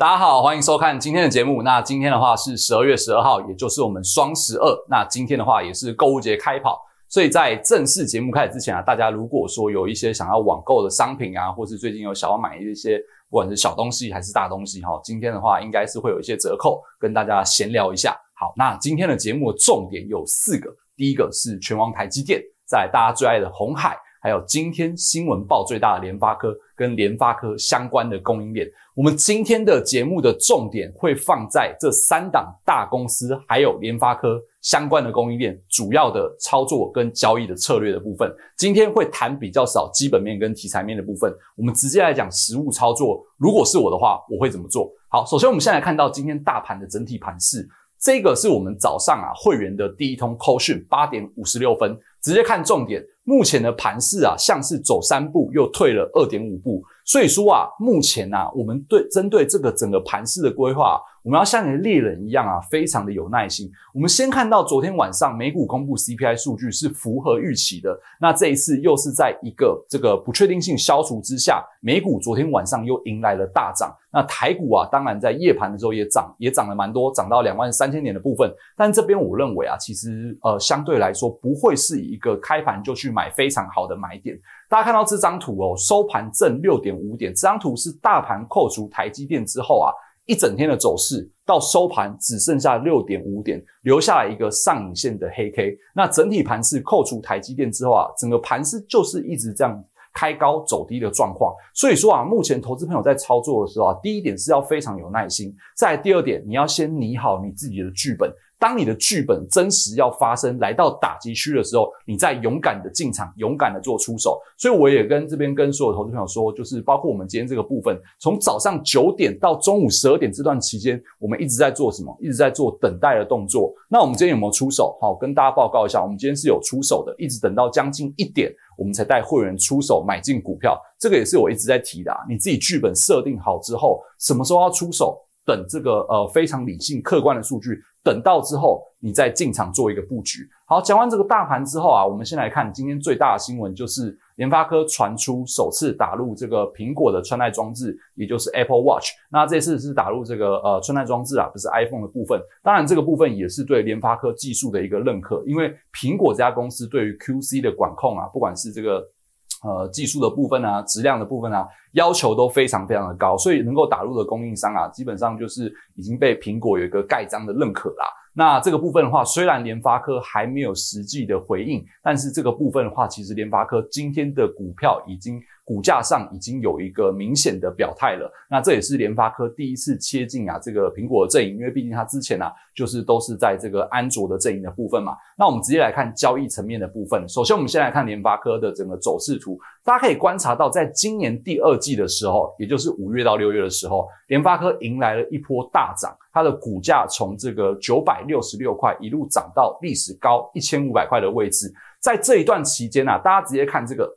大家好，欢迎收看今天的节目。那今天的话是十二月十二号，也就是我们双十二。那今天的话也是购物节开跑，所以在正式节目开始之前啊，大家如果说有一些想要网购的商品啊，或是最近有想要买一些，不管是小东西还是大东西哈，今天的话应该是会有一些折扣，跟大家闲聊一下。好，那今天的节目重点有四个，第一个是全网台积电，在大家最爱的红海。还有今天新闻报最大的联发科跟联发科相关的供应链，我们今天的节目的重点会放在这三档大公司，还有联发科相关的供应链主要的操作跟交易的策略的部分。今天会谈比较少，基本面跟题材面的部分，我们直接来讲实物操作。如果是我的话，我会怎么做好？首先，我们先来看到今天大盘的整体盘势，这个是我们早上啊会员的第一通扣讯，八点五十六分。直接看重点，目前的盘势啊，像是走三步又退了二点五步，所以说啊，目前啊，我们对针对这个整个盘势的规划。我们要像猎人一样啊，非常的有耐心。我们先看到昨天晚上美股公布 CPI 数据是符合预期的，那这一次又是在一个这个不确定性消除之下，美股昨天晚上又迎来了大涨。那台股啊，当然在夜盘的时候也涨，也涨了蛮多，涨到两万三千点的部分。但这边我认为啊，其实呃相对来说不会是一个开盘就去买非常好的买点。大家看到这张图哦，收盘正六点五点。这张图是大盘扣除台积电之后啊。一整天的走势到收盘只剩下六点五点，留下一个上影线的黑 K。那整体盘势扣除台积电之后啊，整个盘势就是一直这样开高走低的状况。所以说啊，目前投资朋友在操作的时候啊，第一点是要非常有耐心，在第二点你要先拟好你自己的剧本。当你的剧本真实要发生，来到打击区的时候，你再勇敢的进场，勇敢的做出手。所以我也跟这边跟所有投资朋友说，就是包括我们今天这个部分，从早上九点到中午十二点这段期间，我们一直在做什么？一直在做等待的动作。那我们今天有没有出手？好，跟大家报告一下，我们今天是有出手的，一直等到将近一点，我们才带会员出手买进股票。这个也是我一直在提的，啊。你自己剧本设定好之后，什么时候要出手？等这个呃非常理性客观的数据，等到之后你再进场做一个布局。好，讲完这个大盘之后啊，我们先来看今天最大的新闻，就是联发科传出首次打入这个苹果的穿戴装置，也就是 Apple Watch。那这次是打入这个呃穿戴装置啊，不是 iPhone 的部分。当然，这个部分也是对联发科技术的一个认可，因为苹果这家公司对于 QC 的管控啊，不管是这个呃技术的部分啊，质量的部分啊。要求都非常非常的高，所以能够打入的供应商啊，基本上就是已经被苹果有一个盖章的认可啦。那这个部分的话，虽然联发科还没有实际的回应，但是这个部分的话，其实联发科今天的股票已经股价上已经有一个明显的表态了。那这也是联发科第一次切进啊这个苹果的阵营，因为毕竟它之前呢就是都是在这个安卓的阵营的部分嘛。那我们直接来看交易层面的部分。首先，我们先来看联发科的整个走势图。大家可以观察到，在今年第二季的时候，也就是五月到六月的时候，联发科迎来了一波大涨，它的股价从这个九百六十六块一路涨到历史高一千五百块的位置。在这一段期间啊，大家直接看这个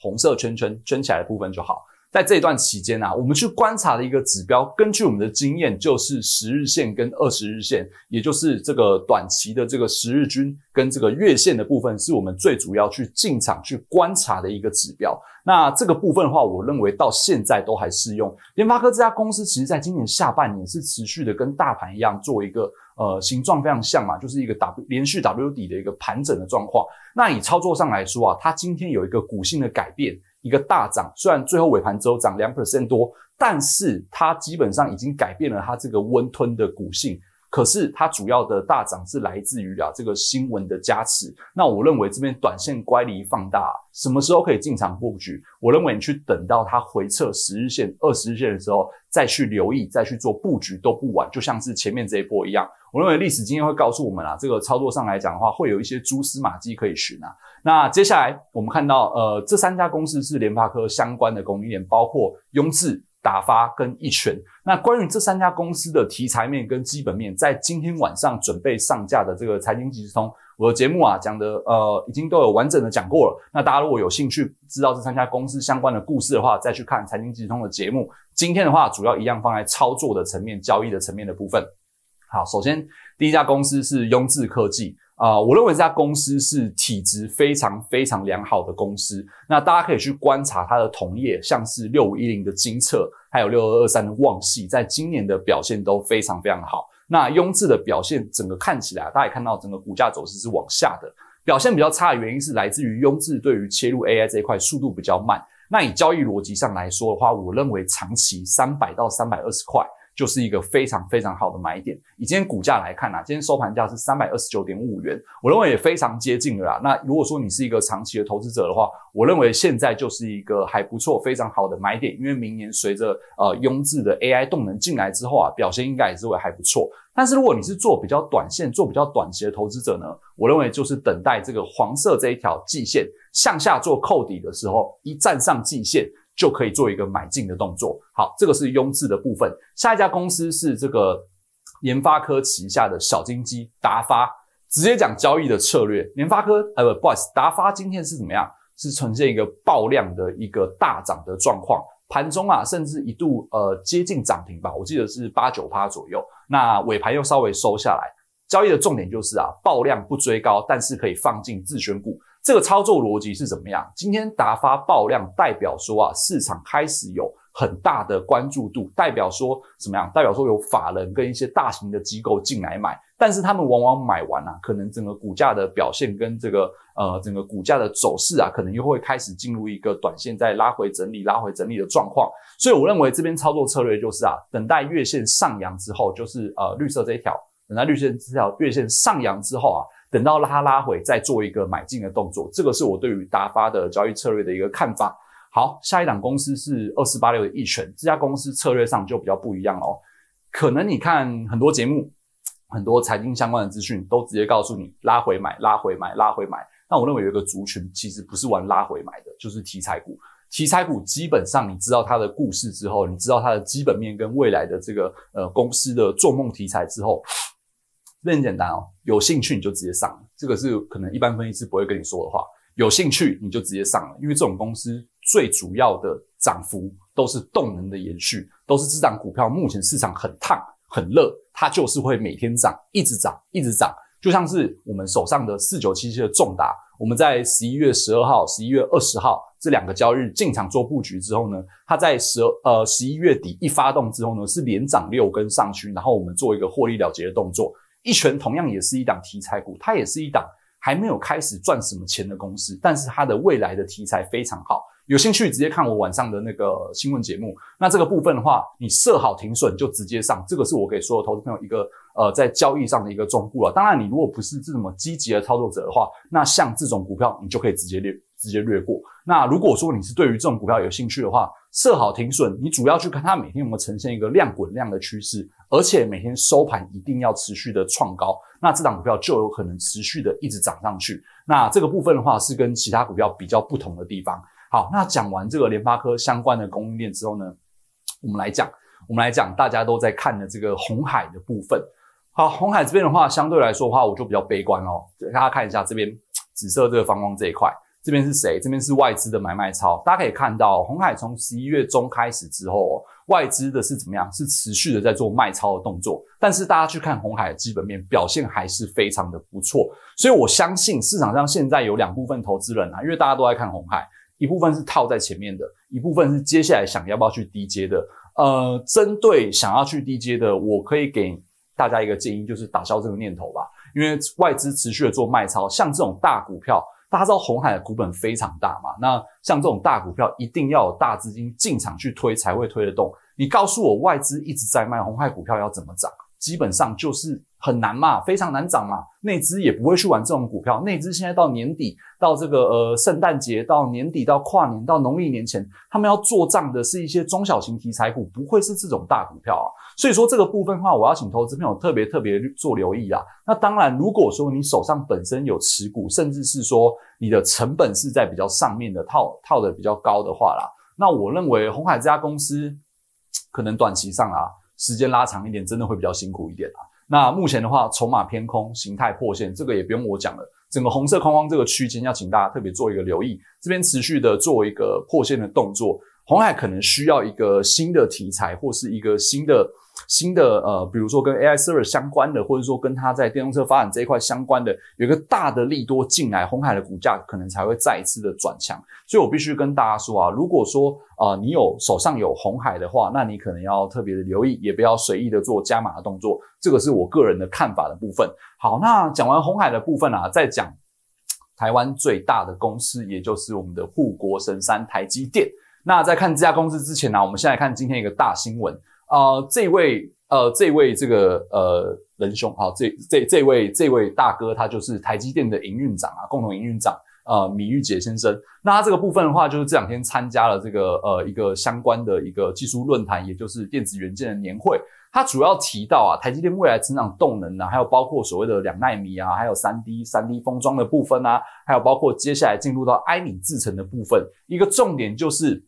红色圈圈圈起来的部分就好。在这一段期间啊，我们去观察的一个指标，根据我们的经验，就是十日线跟二十日线，也就是这个短期的这个十日均跟这个月线的部分，是我们最主要去进场去观察的一个指标。那这个部分的话，我认为到现在都还适用。联发科这家公司，其实在今年下半年是持续的跟大盘一样，做一个呃形状非常像嘛，就是一个 W 连续 W 底的一个盘整的状况。那以操作上来说啊，它今天有一个股性的改变。一个大涨，虽然最后尾盘周涨两 percent 多，但是它基本上已经改变了它这个温吞的股性。可是它主要的大涨是来自于啊这个新闻的加持。那我认为这边短线乖离放大，什么时候可以进场布局？我认为你去等到它回撤十日线、二十日线的时候再去留意，再去做布局都不晚。就像是前面这一波一样，我认为历史经验会告诉我们啊，这个操作上来讲的话，会有一些蛛丝马迹可以寻啊。那接下来我们看到，呃，这三家公司是联发科相关的供应链，包括雍智。打发跟一拳。那关于这三家公司的题材面跟基本面，在今天晚上准备上架的这个财经即时通，我的节目啊讲的呃已经都有完整的讲过了。那大家如果有兴趣知道这三家公司相关的故事的话，再去看财经即时通的节目。今天的话，主要一样放在操作的层面、交易的层面的部分。好，首先第一家公司是雍智科技。啊，我认为这家公司是体质非常非常良好的公司。那大家可以去观察它的同业，像是六五一零的金策，还有六二二三的旺系，在今年的表现都非常非常好。那雍智的表现，整个看起来，大家也看到整个股价走势是往下的，表现比较差的原因是来自于雍智对于切入 AI 这一块速度比较慢。那以交易逻辑上来说的话，我认为长期三百到三百二十块。就是一个非常非常好的买点。以今天股价来看啊，今天收盘价是三百二十九点五元，我认为也非常接近了啦。那如果说你是一个长期的投资者的话，我认为现在就是一个还不错、非常好的买点，因为明年随着呃拥质的 AI 动能进来之后啊，表现应该也是会还不错。但是如果你是做比较短线、做比较短期的投资者呢，我认为就是等待这个黄色这一条季线向下做扣底的时候，一站上季线。就可以做一个买进的动作。好，这个是庸智的部分。下一家公司是这个研发科旗下的小金鸡达发，直接讲交易的策略。研发科呃，不，好意思，s 达发今天是怎么样？是呈现一个爆量的一个大涨的状况，盘中啊甚至一度呃接近涨停吧，我记得是八九趴左右。那尾盘又稍微收下来。交易的重点就是啊，爆量不追高，但是可以放进自选股。这个操作逻辑是怎么样？今天打发爆量，代表说啊，市场开始有很大的关注度，代表说怎么样？代表说有法人跟一些大型的机构进来买，但是他们往往买完了，可能整个股价的表现跟这个呃整个股价的走势啊，可能又会开始进入一个短线再拉回整理、拉回整理的状况。所以我认为这边操作策略就是啊，等待月线上扬之后，就是呃绿色这一条，等待绿色这条月线上扬之后啊。等到拉它拉回，再做一个买进的动作，这个是我对于打发的交易策略的一个看法。好，下一档公司是二四八六的易拳，这家公司策略上就比较不一样哦。可能你看很多节目，很多财经相关的资讯都直接告诉你拉回买，拉回买，拉回买。那我认为有一个族群其实不是玩拉回买的就是题材股。题材股基本上你知道它的故事之后，你知道它的基本面跟未来的这个呃公司的做梦题材之后。很简单哦，有兴趣你就直接上了。这个是可能一般分析师不会跟你说的话。有兴趣你就直接上了，因为这种公司最主要的涨幅都是动能的延续，都是这档股票目前市场很烫很热，它就是会每天涨，一直涨，一直涨。就像是我们手上的四九七七的重达，我们在十一月十二号、十一月二十号这两个交易日进场做布局之后呢，它在十呃十一月底一发动之后呢，是连涨六根上去，然后我们做一个获利了结的动作。一拳同样也是一档题材股，它也是一档还没有开始赚什么钱的公司，但是它的未来的题材非常好。有兴趣直接看我晚上的那个新闻节目。那这个部分的话，你设好停损就直接上，这个是我给所有投资朋友一个呃在交易上的一个忠告了。当然，你如果不是这么积极的操作者的话，那像这种股票你就可以直接略直接略过。那如果说你是对于这种股票有兴趣的话，设好停损，你主要去看它每天有没有呈现一个量滚量的趋势，而且每天收盘一定要持续的创高，那这档股票就有可能持续的一直涨上去。那这个部分的话是跟其他股票比较不同的地方。好，那讲完这个联发科相关的供应链之后呢，我们来讲，我们来讲大家都在看的这个红海的部分。好，红海这边的话，相对来说的话，我就比较悲观哦。大家看一下这边紫色这个方框这一块。这边是谁？这边是外资的买卖超。大家可以看到，红海从十一月中开始之后，外资的是怎么样？是持续的在做卖超的动作。但是大家去看红海的基本面表现还是非常的不错，所以我相信市场上现在有两部分投资人啊，因为大家都在看红海，一部分是套在前面的，一部分是接下来想要不要去低阶的。呃，针对想要去低阶的，我可以给大家一个建议，就是打消这个念头吧，因为外资持续的做卖超，像这种大股票。大家知道红海的股本非常大嘛？那像这种大股票，一定要有大资金进场去推才会推得动。你告诉我，外资一直在卖红海股票，要怎么涨？基本上就是。很难嘛，非常难涨嘛。内资也不会去玩这种股票。内资现在到年底，到这个呃圣诞节，到年底到跨年到农历年前，他们要做账的是一些中小型题材股，不会是这种大股票啊。所以说这个部分的话，我要请投资朋友特别特别做留意啊。那当然，如果说你手上本身有持股，甚至是说你的成本是在比较上面的套套的比较高的话啦，那我认为红海这家公司可能短期上啊，时间拉长一点，真的会比较辛苦一点啊。那目前的话，筹码偏空，形态破线，这个也不用我讲了。整个红色框框这个区间，要请大家特别做一个留意，这边持续的做一个破线的动作。红海可能需要一个新的题材，或是一个新的新的呃，比如说跟 AI server 相关的，或者说跟它在电动车发展这一块相关的，有一个大的利多进来，红海的股价可能才会再一次的转强。所以我必须跟大家说啊，如果说啊你有手上有红海的话，那你可能要特别的留意，也不要随意的做加码的动作。这个是我个人的看法的部分。好，那讲完红海的部分啊，再讲台湾最大的公司，也就是我们的护国神山台积电。那在看这家公司之前呢，我们先来看今天一个大新闻啊，这位呃，这位这个呃仁兄啊，这这这位这位大哥，他就是台积电的营运长啊，共同营运长呃米玉杰先生。那他这个部分的话，就是这两天参加了这个呃一个相关的一个技术论坛，也就是电子元件的年会。他主要提到啊，台积电未来成长动能啊，还有包括所谓的两纳米啊，还有三 D 三 D 封装的部分啊，还有包括接下来进入到埃米制程的部分，一个重点就是。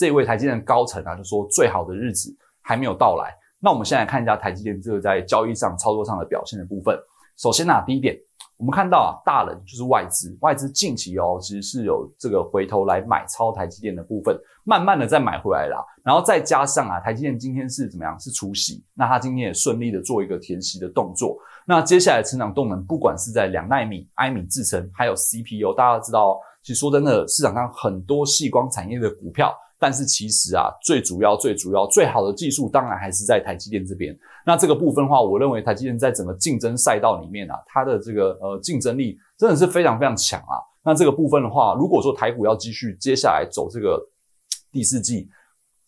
这位台积电高层啊，就说最好的日子还没有到来。那我们先来看一下台积电这个在交易上、操作上的表现的部分。首先呐，第一点，我们看到啊，大人就是外资，外资近期哦，其实是有这个回头来买超台积电的部分，慢慢的再买回来啦。然后再加上啊，台积电今天是怎么样？是出息，那它今天也顺利的做一个填息的动作。那接下来成长动能，不管是在两纳米、埃米制程，还有 CPU，大家知道，其实说真的，市场上很多细光产业的股票。但是其实啊，最主要、最主要、最好的技术当然还是在台积电这边。那这个部分的话，我认为台积电在整个竞争赛道里面啊，它的这个呃竞争力真的是非常非常强啊。那这个部分的话，如果说台股要继续接下来走这个第四季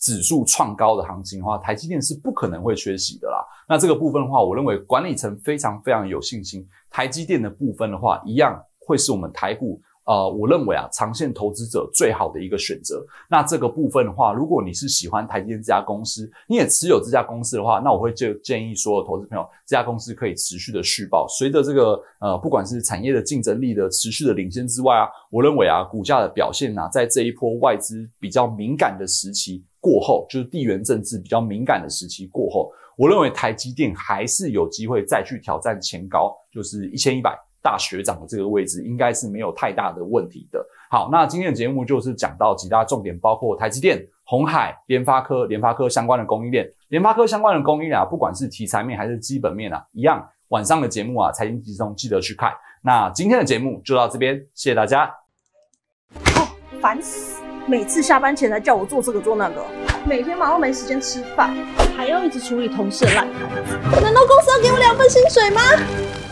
指数创高的行情的话，台积电是不可能会缺席的啦。那这个部分的话，我认为管理层非常非常有信心，台积电的部分的话，一样会是我们台股。呃，我认为啊，长线投资者最好的一个选择。那这个部分的话，如果你是喜欢台积电这家公司，你也持有这家公司的话，那我会就建议所有投资朋友，这家公司可以持续的续报。随着这个呃，不管是产业的竞争力的持续的领先之外啊，我认为啊，股价的表现啊，在这一波外资比较敏感的时期过后，就是地缘政治比较敏感的时期过后，我认为台积电还是有机会再去挑战前高，就是一千一百。大学长的这个位置应该是没有太大的问题的。好，那今天的节目就是讲到几大重点，包括台积电、红海、联发科、联发科相关的供应链、联发科相关的应链啊，不管是题材面还是基本面啊，一样。晚上的节目啊，财经集中记得去看。那今天的节目就到这边，谢谢大家。烦死！每次下班前来叫我做这个做那个，每天忙到没时间吃饭，还要一直处理同事的烂摊子，难道公司要给我两份薪水吗？